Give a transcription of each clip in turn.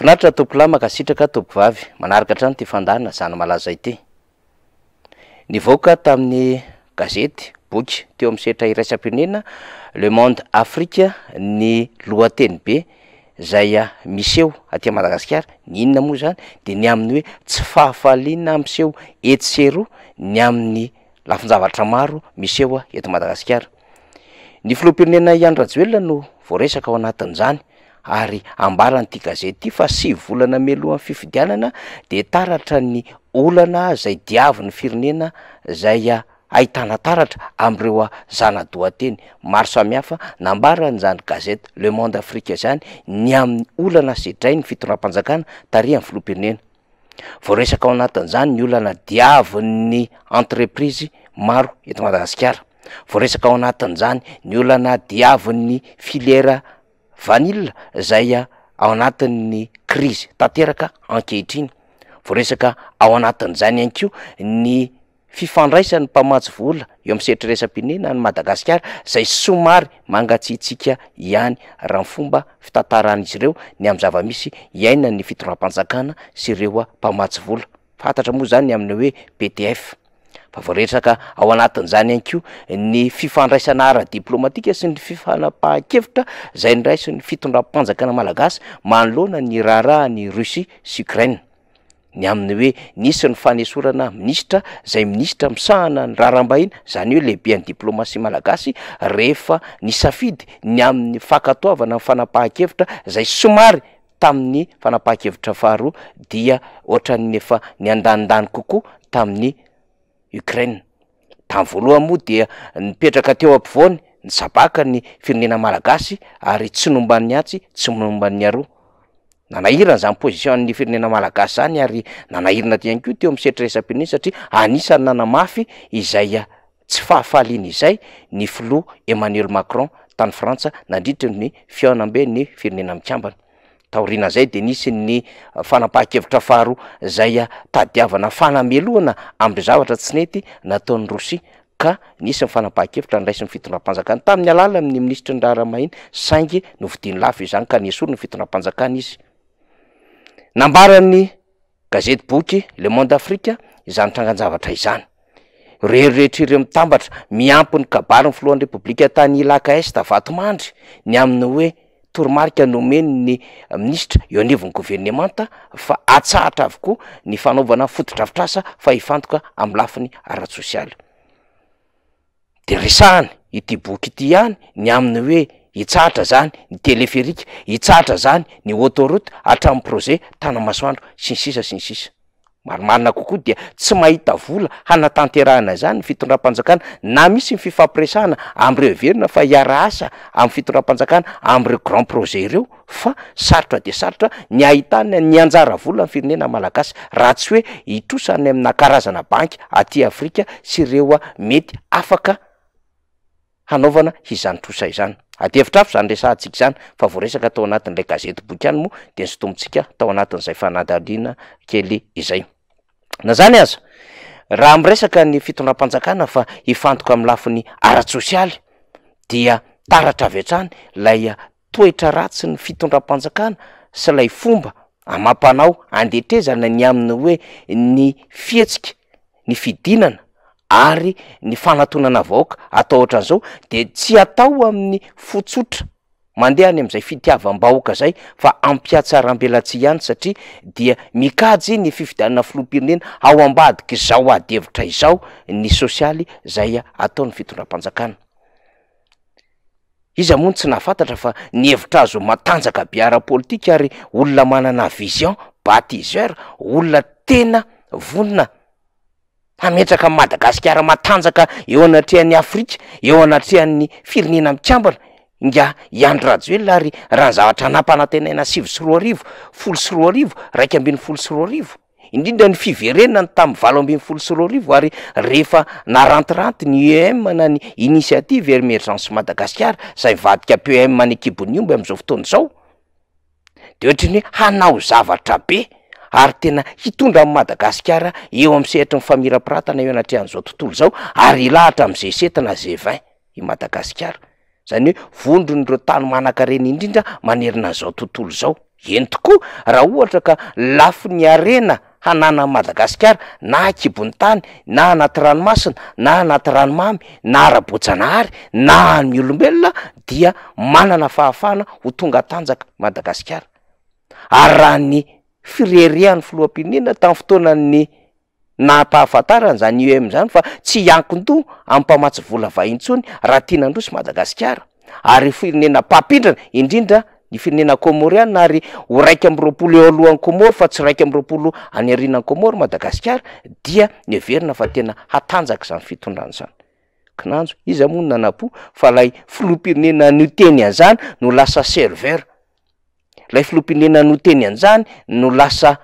inaritratobok lamaka sitraka tookavy manarka htany ty fandana zanyaagazekteo am sertra iraisampirnena lemonde afrikany loateny be zaya ah, miseo ata madagasikara nyinona moa zany de ny amin'ny hoe tsy fahafalina amseho etsero ny amin'ny lafinatra mao miseo ah, eadaayoapirnenaianyraelonnokaaanzany ary ambaranyity gazetey fa sy volana melohany fifidianana de taratra ny olana zay diaviny firinena zay ah, ahitanataratra amireo a ah, zanadoateny maro samihafa nambaran'zany gazete le monde afrika zany ny amin'ny olana setray ny fitodrampanjakana taria mny filoampirinena voresak ao anatin'zany ny olana diaviny entreprise maro eto madagasikara vao resaka ao anatin'zany ny olana diavin'ny filiera vanila zaya ao anatin''ny crizy tanteraka ankehitr iny vo resaka ao anatin'izany hany keo ny fifandraisan'ny mpamatsy vola eo am' seritreresam-pinena ny madagasikara zay somary mangatsihtsika ihany raha nyfomba fitantaran'izy ireo ny am' zavamisy iaina ny fitorampanjakana sy reo a mpamatsy vola fantatra moa zany amin'ny hoe ptf fa vaoarehetraka ao anatin'izany hanko ny fifandraisana ara diplômatika sy ny fifanapaha-kevitra zay nraisy ny fitondra-panjakana malagasy manoloana ny raharahany rusi sy ukrai ny aminy hoe nisy ny fanesorana minisitra zay mnisitra misahana ny raharahambahina zany o lehibeany diplômasi malagasy rehefa ny safidy ny amin'ny fakatoavana nyfanapahakevitra zay somary tamin'ny fanapahakevitra faharoa diatraefanyadanindany kokoa tamin'ny ukrain tamn'ny voalohan moa dia nipetraka teo ampivoany ny sabaka ny firenena malagasy ary tsy nomban'ny atsy tsy mnomban'ny aroa nanahirana zany positionny firenena malagasy zany ary nanahirina di any keo teo msertryresam-pininy satria anisany nanamafy izaya tsy fahafalian' izay ny flo emmanuel macron tany frantsa nandritra ny feaona ambe ny firenena amikambana taorina zay de nisy ny fanapaha-kevitra faharo zaya tadiavana fanamelohana amy zavatra tsynety nataon'y rosi nsny fanapaha-kevitra nraisy ny fitondram-panjakany tami'ny alala amin'ny ministranraramainy saingy noviiny laf izany kany asory ny fitondram-panjakanizygazete boky le monde afrika zanytranganzavtra zny erorehetrreo mitambatra miampiny kabary ny folohany repoblika tany ilakas da vatomandry ny aminy hoe toromarika nomeny ny minisitra eo aneviny gouvernemanta fa atsahatra avokoa ny fanaovana fototrafitrasa fa hifantoka am'y lafiny arat sosialy de resahany iti boky ity ihany ny aminy hoe hitsahatra zany ny teleferika hitsahatra zany ny autoroute hatramn'ny proje tanamasoandro si ny sisa sy ny sisa maromalina kokoa de tsy mahita vola hanatanterahana zany ny fitondram-panjakana na misy ny fifampiresahana am'reo iverina fa iaraasa am'y fitondram-panjakana am'ireo gran proje reo fa sarotra de sarotra ny ahitany ny anjara vola amny firinena malagasy raha tsy hoe itosany amina karazana banky aty afrika sy reoa metyaakodeotsika taoanatn'zay na zany aza raha mresaka ny fitondram-panjakana fa hifantoka am'ny lafin'ny aratssosialy dia taratra av atrany laya toetra ratsy ny fitondram-panjakana sy lay fomba amam-panao andehtrezana ny aminy hoe ny fihetsika ny fidinana ary ny fanatonana avaoka atao ohatran'izao de tsy atao amin'ny fotsotra mandeha any am'izay fitiavam-bahoaka zay fa ampiatsarambelatsy ihany satria da mikajy ny fifidianana floampirinena ao ambadika zao ady hevitra izao nyymontsy nahaata fa ny hevitra azo matanjaka beara politika ary olona manana vision batiseur olona tena vonona hametraka madagasikara matanjaka eo anatrehan'ny afrika eo anatrehany firinena amikambana nga iando raj el ary ranyzavatra anapanatenainassriolosroi raikambinny folosri indrindra ny fiereninan tamvaombny olosri aryrehea narantiranty ny umnany iniiative ermergence madagasikara zayvadikapmnykibony mb azaoodaay oe anao zavatra be arytena hitondraaymadagasiara eo amysehitrnyamiaatnahanoyahatra amzay setna en madagasikara zany hoe vondrony reo tany manakareny indrindra manerina zao tontolo zao eny tokoa raha ohatra ka lafi ny arena hananan madagasikara na kibony tany na anaty ranomasina na anaty ranomamy na ara-bojanahary na amiolombelona dia manana fahafahana ho tonga atanjaka madagasikara ary raha ny firerehany foloampininana tam'y fotoana'ny nampahafatarany zany io am'zany fa tsy ankindo amy mpamatsy vola vahintsony raha tianandrosy madagasiara aryfirnenapampindran indrindra ny firnenakmor anna ary oraiky am ropolo eoalohankmory fa tsy raik amyropolo anyrinanmor madagasikara dia yerna fatena atanjakzanyftondranzanyayflopirinena noteny anzany no lasa server lay filompirinena nyoteny an'zany no lasa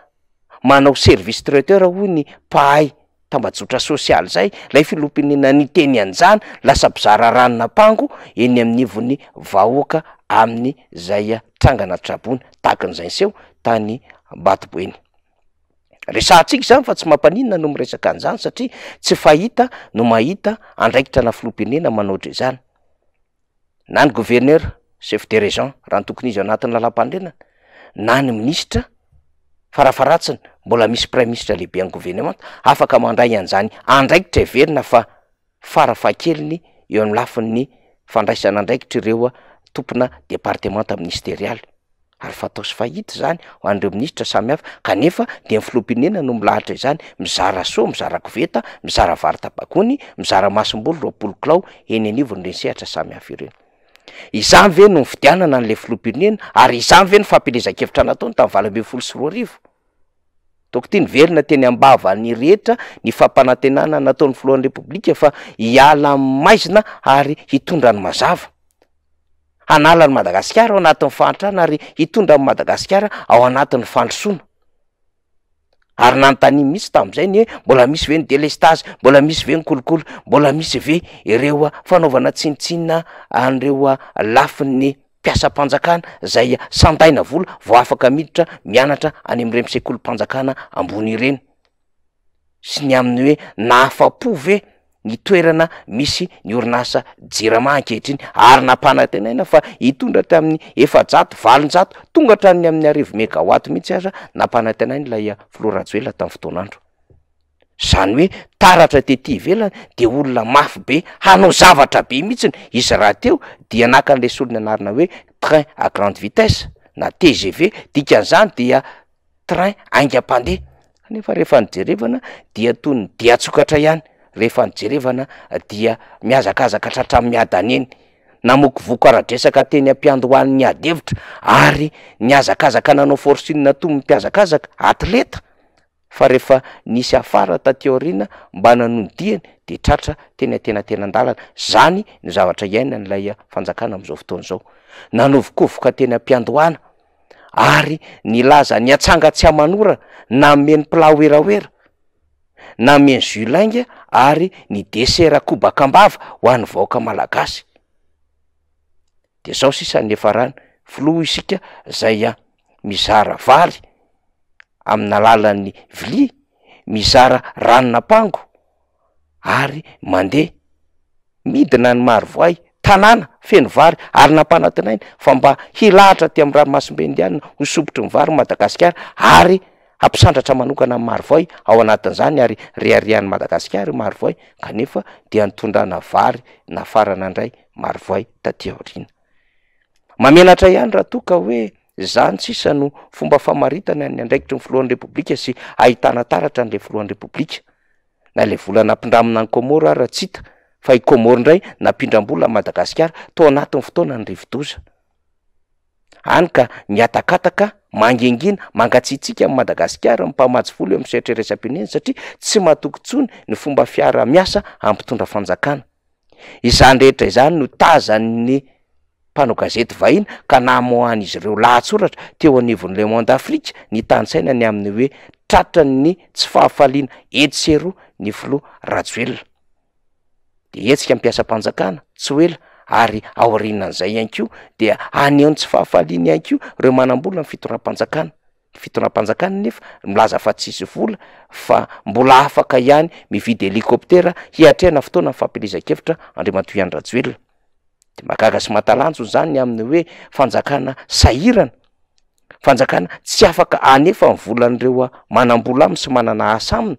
manao service trater hoy ny pahay tambajotra sosialy zay lay filom-pinena ny teny anjany lasapizara ranona pango eny amvonyahokamyaytranganatrabony takn'zasehotayoesantika zany fa tsy mampaninna no miresaka anjany satria tsy fahita no mahita andraikita nafilopinenamaaatanygverner chef de ren rany tokonyizy ao anatiny lala-pandrenany na ny ministra farahafaratsiny mbola misy prai miistra lehibe any governemanta afaka mandray an'zany andraikitra iverina fa farafakelny eo alafinny fandraisana andraikitra ireoa tompona departementaministerialy ary fatao sy faita zany an'reo ministra samy hafa kanefa de mifilopinena no milahatra izany mizara soa mizara koveta mizara vari tabakony mizara masom-boly ropolo kilao eny anivo nydreny sehatra samy haf reny izany ve no ny fidianana an'la filoambirinena ary izany ve no fampilezakevitra anataony tamny valambe'nyfolo sy roa arivo toko tya ny velona teny ambava nyrehetra ny fampanantenana nataony filohany repoblika fa hiala n maizina ary hitondrany mazava hanalan'ny madagasikara ao anatin'ny fandritrana ary hitondra an'y madagasikara ao anatiny fandrosoana ary nanytanyn misy tam'izay ny hoe mbola misy ve ny delestage mbola misy ve ny kolokolo mbola misy ve ireo a fanaovana tsinitsina an'ireoa lafiny mpiasampanjakana zaya sandaina vola vao afaka miditra mianatra any ami'ire misekolompanjakana ambony ireny sy ny aminy hoe nahafa-pove ntoernamisy norinshnkehitryary napanatenaina fa itondratamin'ny efajato valonjato tongatranyamin'ny arivo megaoato mihitsy aza nampanatenainy laya loraetndolnaabe anao zvtrabe mihitsinylolnyoetrin grande itesna tgvdknznydignadtodtktraihany rehefa ny jerevana dia miazakazaka tratra miadany eny namoko vokaradresaka teny am-piandohanany adevitra ary ny azakazaka nanao fortine na tomy mmpiazakazaka atleta fa rehefa nisy afara tatio rina mba nanondihany de tratra teny tenatenandalana zany ny zavatra iaina nlaya fanjakana am'zaofotoanzao nanovokovoka teny ampiandoana ary ny laza ny atsangatsy amanora na meny pla oeraoera na menjulainga ary ny desert kobakambava ho any vaoaka malagasy de zaho sisany efa rany floa isika zay a ah, mizara vary aminalalany vilia mizara ranonampango ary mandeha midina ny maro voay tanàna feno vary ary nampanatinainy fa mba hilahatra ty am'y ranomasom-bendihanina hosopotry ny vary madagasikara ary ampisandratra manokana nmaro voay ao anatin'zany ary reharehany madagasikara marovoay kanefa de nitondranavary nafarana ndray marovoay tatiaorinaaenatra ihany raha toka hoe zany tsisa no fomba famaritana ny andraikitry ny folohany repoblika sy ahitanataratra n'la filohanyrepoblika na le volanampindramina ny komor aryatsita fa ikomory ndray nampindrambola nmadagasikara to anatin'ny fotoanany rivodoza any ka miatakataka mangengina mangatsitsika ami'y madagasikara mmpamatsy folo eo am' sertreresampineny satria tsy matokotsony ny fomba fiaramiasa ammpitondra izanyrehetra izany no tazanny mpanao gazety vahina ka namoh anaizy ireo lahatsoratra teo anivonyle monde afrika ny tansaina ny amin'ny hoe tratrany ny tsy fahafaliana etisero ny flo rajoelona de etsika mpiasampanjakana tsy oela ary ao rinan' izay ihankio de anyeo n tsy fahafaliana ihankio reo manambola ny fitorampanjakana fitoram-panjakana nefa milaza fa tsisy vola fa mbola afaka ihany mividy helikoptera hiatrehana fotoana nyfampilezankevitra andrimatoy iandrajy elona de makagasy matalanjo zany aminy hoe fanjakana sahirana fanjakana tsy afaka anefa ny volanyreoa manam-bola aminy sy manana asa aminy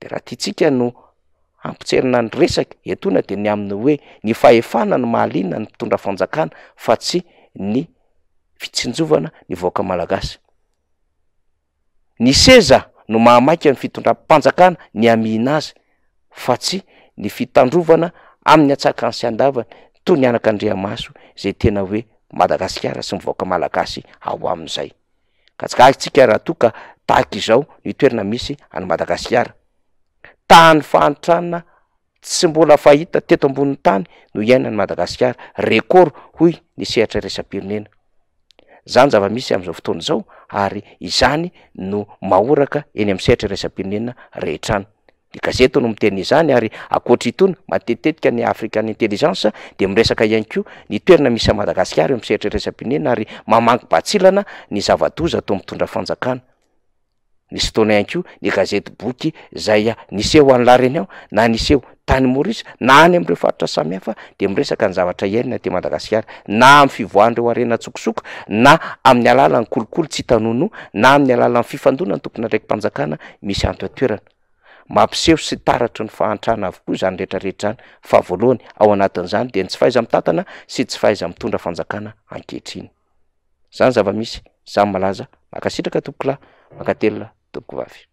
de rahatitsika no ampitserina ny resaky entona de ny aminy oe ny fahefana ny mahalinna ny mfitondra fanjakana fa tsy ny fitinjovana nyvakalagaa no mahamaikany fitondrampanjakana ny amiina azy fatsy ny fitandovana amin'ny atsaka any sy andavany toy ny anaka andreamaso zay tena oe madagasikara sy ny vaka malagasy ao azay ka tsika hak tsika raha to ka taky izao ny itoerina misy any madagasikara tany faantranna tsy mbola fahita teto ambonin'ny tany no iainany madagasikara mramirezny ryakoatra itony matetitetika ny afrikan intelligence de miresaka ihany ko ny toerina misy madagasikara o am seritra eresampirnena ary mamangy batsilana ny zava-doza ato mitondra fanjakana nysy ftonko ny gazete boky zay a ah, nisy eho any lareny ao na nisyeho tanymoris na any am'reo faritra samihafa de miresakny zavta inatna am'y fiahndreoarenatsoksok na amin'ny alala ny kolokolo tsy itanono na amin'ny alalany fifandona ny tompony andraiky mpanjakana misy a mpseo sy trtnya ao nyeny detsy fahaiza mitantana sytsy fahaiza mitondra fanjaknaakernyisymakasitraka tompokla makatelna do que